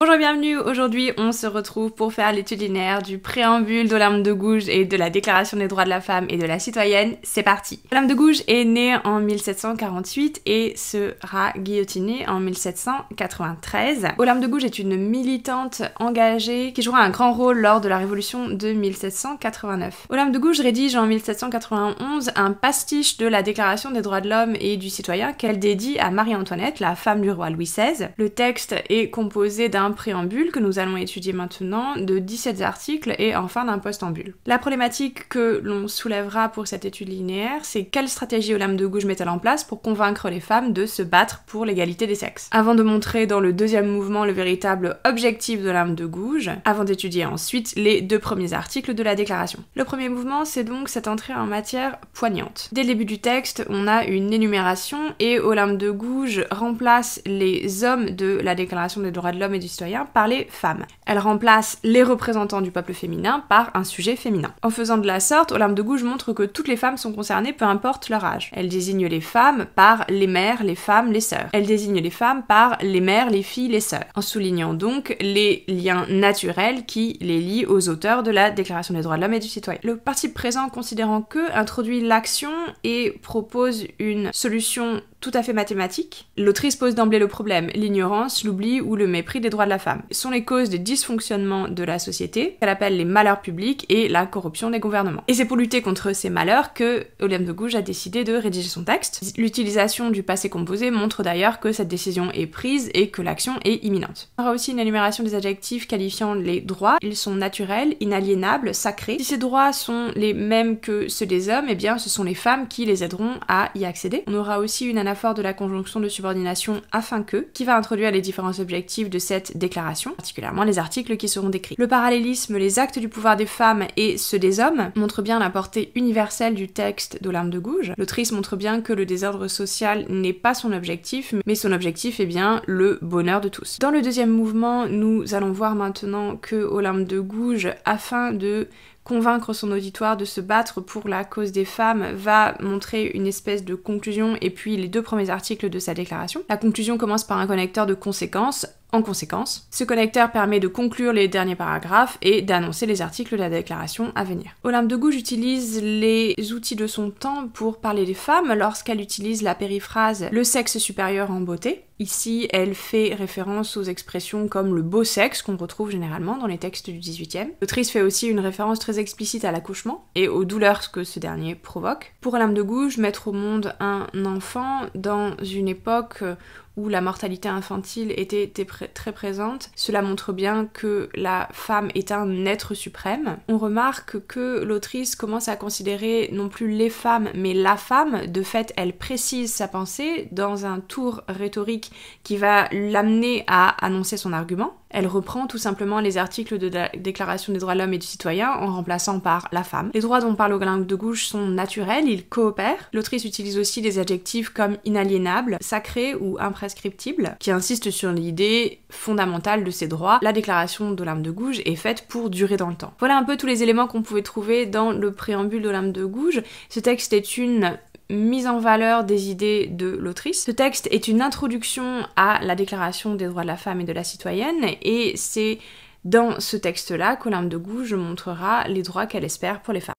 Bonjour et bienvenue, aujourd'hui on se retrouve pour faire l'étude linéaire du préambule d'Olympe de Gouge et de la Déclaration des droits de la femme et de la citoyenne, c'est parti Olympe de Gouge est née en 1748 et sera guillotinée en 1793. Olympe de Gouges est une militante engagée qui jouera un grand rôle lors de la Révolution de 1789. Olympe de Gouges rédige en 1791 un pastiche de la Déclaration des droits de l'homme et du citoyen qu'elle dédie à Marie-Antoinette, la femme du roi Louis XVI. Le texte est composé d'un un préambule que nous allons étudier maintenant de 17 articles et enfin d'un postambule. La problématique que l'on soulèvera pour cette étude linéaire, c'est quelle stratégie Olympe de Gouges met-elle en place pour convaincre les femmes de se battre pour l'égalité des sexes. Avant de montrer dans le deuxième mouvement le véritable objectif de l'âme de Gouge, avant d'étudier ensuite les deux premiers articles de la déclaration. Le premier mouvement, c'est donc cette entrée en matière poignante. Dès le début du texte, on a une énumération et Olympe de Gouges remplace les hommes de la déclaration des droits de l'homme et du par les femmes. Elle remplace les représentants du peuple féminin par un sujet féminin. En faisant de la sorte, Olympe de Gouges montre que toutes les femmes sont concernées peu importe leur âge. Elle désigne les femmes par les mères, les femmes, les sœurs. Elle désigne les femmes par les mères, les filles, les sœurs, en soulignant donc les liens naturels qui les lient aux auteurs de la Déclaration des droits de l'homme et du citoyen. Le parti présent, considérant que, introduit l'action et propose une solution tout à fait mathématique, l'autrice pose d'emblée le problème. L'ignorance, l'oubli ou le mépris des droits de la femme sont les causes des dysfonctionnements de la société, qu'elle appelle les malheurs publics et la corruption des gouvernements. Et c'est pour lutter contre ces malheurs que Olympe de Gouges a décidé de rédiger son texte. L'utilisation du passé composé montre d'ailleurs que cette décision est prise et que l'action est imminente. On aura aussi une énumération des adjectifs qualifiant les droits. Ils sont naturels, inaliénables, sacrés. Si ces droits sont les mêmes que ceux des hommes, eh bien ce sont les femmes qui les aideront à y accéder. On aura aussi une fort de la conjonction de subordination afin que, qui va introduire les différents objectifs de cette déclaration, particulièrement les articles qui seront décrits. Le parallélisme, les actes du pouvoir des femmes et ceux des hommes montrent bien la portée universelle du texte d'Olympe de Gouges. L'autrice montre bien que le désordre social n'est pas son objectif, mais son objectif est bien le bonheur de tous. Dans le deuxième mouvement, nous allons voir maintenant que Olympe de Gouges, afin de convaincre son auditoire de se battre pour la cause des femmes va montrer une espèce de conclusion et puis les deux premiers articles de sa déclaration. La conclusion commence par un connecteur de conséquences en conséquence. Ce connecteur permet de conclure les derniers paragraphes et d'annoncer les articles de la déclaration à venir. Olympe de Gouges utilise les outils de son temps pour parler des femmes lorsqu'elle utilise la périphrase le sexe supérieur en beauté. Ici, elle fait référence aux expressions comme le beau sexe qu'on retrouve généralement dans les textes du 18e. L'autrice fait aussi une référence très explicite à l'accouchement et aux douleurs que ce dernier provoque. Pour Olympe de Gouges, mettre au monde un enfant dans une époque où la mortalité infantile était, très présente, cela montre bien que la femme est un être suprême. On remarque que l'autrice commence à considérer non plus les femmes, mais la femme. De fait, elle précise sa pensée dans un tour rhétorique qui va l'amener à annoncer son argument. Elle reprend tout simplement les articles de la Déclaration des droits de l'homme et du citoyen en remplaçant par la femme. Les droits dont parle Olympe de Gouges sont naturels, ils coopèrent. L'autrice utilise aussi des adjectifs comme inaliénable, sacré ou imprescriptible, qui insistent sur l'idée fondamentale de ces droits. La Déclaration de l'âme de Gouges est faite pour durer dans le temps. Voilà un peu tous les éléments qu'on pouvait trouver dans le préambule de l'âme de Gouges. Ce texte est une mise en valeur des idées de l'autrice. Ce texte est une introduction à la Déclaration des droits de la femme et de la citoyenne, et c'est dans ce texte-là qu'Olympe de Gouges montrera les droits qu'elle espère pour les femmes.